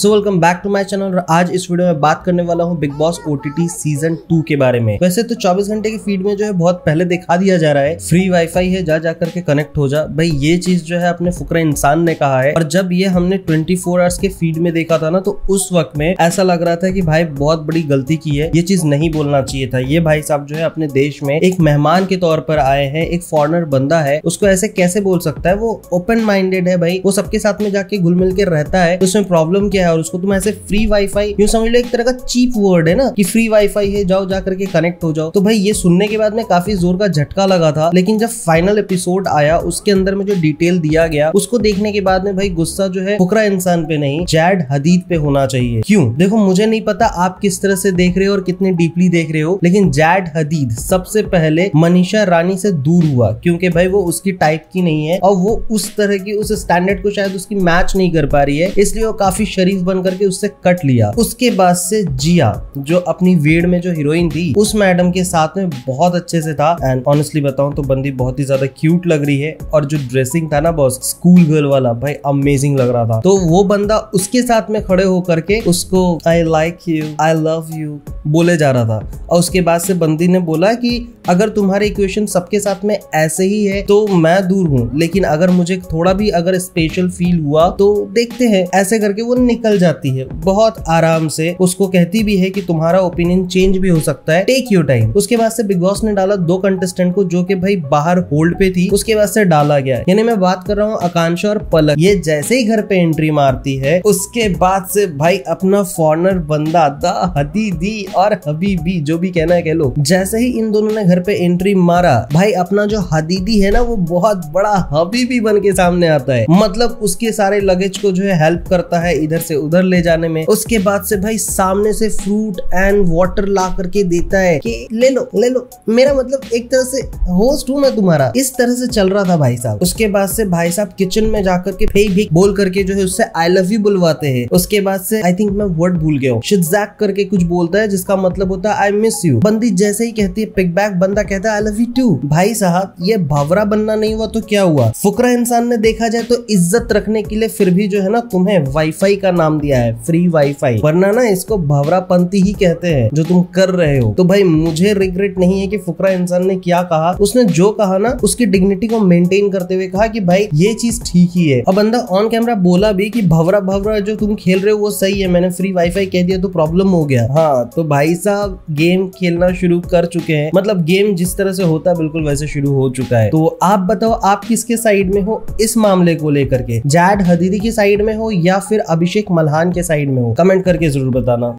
so welcome back to my channel और आज इस वीडियो में बात करने वाला हूँ बिग बॉस ओ सीजन टू के बारे में वैसे तो 24 घंटे के फीड में जो है बहुत पहले दिखा दिया जा रहा है फ्री वाईफाई है जा जाकर के कनेक्ट हो जा भाई ये चीज जो है अपने फुकरा इंसान ने कहा है और जब ये हमने ट्वेंटी आवर्स के फीड में देखा था ना तो उस वक्त में ऐसा लग रहा था की भाई बहुत बड़ी गलती की है ये चीज नहीं बोलना चाहिए था ये भाई साहब जो है अपने देश में एक मेहमान के तौर पर आए हैं एक फॉरनर बंदा है उसको ऐसे कैसे बोल सकता है वो ओपन माइंडेड है भाई वो सबके साथ में जाके घुल मिल के रहता है उसमें प्रॉब्लम क्या है है और उसको तुम ऐसे फ्री वाईफाई यूँ समझ लो एक तरह का चीप वर्ड है ना कि फ्री वाईफाई है जाओ जाकर के कनेक्ट हो जाओ तो भाई ये सुनने के बाद में काफी जोर का झटका लगा था लेकिन जब फाइनल एपिसोड आया उसके अंदर में जो डिटेल दिया गया उसको देखने के बाद में भाई गुस्सा जो है फुकरा इंसान पे नहीं जैड हदीद पे होना चाहिए क्यों देखो मुझे नहीं पता आप किस तरह से देख रहे हो और कितने डीपली देख रहे हो लेकिन जैड हदीद सबसे पहले मनीषा रानी से दूर हुआ क्योंकि भाई वो उसकी टाइप की नहीं है और वो उस तरह की उस स्टैंडर्ड को शायद उसकी मैच नहीं कर पा रही है इसलिए वो काफी शरीफ पुलिस बन करके उससे कट लिया उसके बाद से जिया जो अपनी वेड में जो हीरोइन थी उस मैडम के साथ में बहुत अच्छे से था एंड ऑनेस्टली बताऊं तो बंदी बहुत ही ज्यादा क्यूट लग रही है और जो ड्रेसिंग था ना बॉस स्कूल गर्ल वाला भाई अमेजिंग लग रहा था तो वो बंदा उसके साथ में खड़े होकर के उसको I like you I love you बोले जा रहा था और उसके बाद से बंदी ने बोला कि अगर तुम्हारे इक्वेशन सबके साथ में ऐसे ही है तो मैं दूर हूँ लेकिन अगर मुझे थोड़ा भी अगर स्पेशल फील हुआ तो देखते हैं ऐसे करके वो निकल निकल जाती है बहुत आराम से उसको कहती भी है कि तुम्हारा ओपिनियन चेंज भी हो सकता है टेक योर टाइम उसके बाद से बिग बॉस ने डाला दो कंटेस्टेंट को जो कि भाई बाहर होल्ड पे थी उसके बाद से डाला गया यानी मैं बात कर रहा हूँ आकांक्षा और पलक ये जैसे ही घर पे एंट्री मारती है उसके बाद से भाई अपना फॉरनर बंदा दी और और हबीबी जो भी कहना है कह लो जैसे ही इन दोनों ने घर पे एंट्री मारा भाई अपना जो हदीदी है ना वो बहुत बड़ा हबी भी बन के सामने आता है मतलब उसके सारे लगेज को जो है हेल्प करता है इधर पैसे उधर ले जाने में उसके बाद से भाई सामने से फ्रूट एंड वाटर ला करके देता है कि ले लो ले लो मेरा मतलब एक तरह से होस्ट हूँ मैं तुम्हारा इस तरह से चल रहा था भाई साहब उसके बाद से भाई साहब किचन में जाकर के फेंक भी बोल करके जो है उससे आई लव यू बुलवाते हैं उसके बाद से आई थिंक मैं वर्ड भूल गया हूँ शिजैक करके कुछ बोलता है जिसका मतलब होता है आई मिस यू बंदी जैसे ही कहती है पिक बैक बंदा कहता है आई लव यू टू भाई साहब ये भावरा बनना नहीं हुआ तो क्या हुआ फुकरा इंसान ने देखा जाए तो इज्जत रखने के लिए फिर भी जो है ना तुम्हें वाईफाई का नाम दिया है फ्री वाईफाई वरना ना इसको भवरापंथी ही कहते हैं जो तुम कर रहे हो तो भाई मुझे रिग्रेट नहीं है कि फुकरा इंसान ने क्या कहा उसने जो कहा ना उसकी डिग्निटी को मेंटेन करते हुए कहा कि भाई ये चीज ठीक ही है और बंदा ऑन कैमरा बोला भी कि भवरा भवरा जो तुम खेल रहे हो वो सही है मैंने फ्री वाईफाई कह दिया तो प्रॉब्लम हो गया हाँ तो भाई साहब गेम खेलना शुरू कर चुके हैं मतलब गेम जिस तरह से होता है बिल्कुल वैसे शुरू हो चुका है तो आप बताओ आप किसके साइड में हो इस मामले को लेकर के जैड हदीदी की साइड में हो या फिर अभिषेक मल्हान के साइड में हूँ कमेंट करके जरूर बताना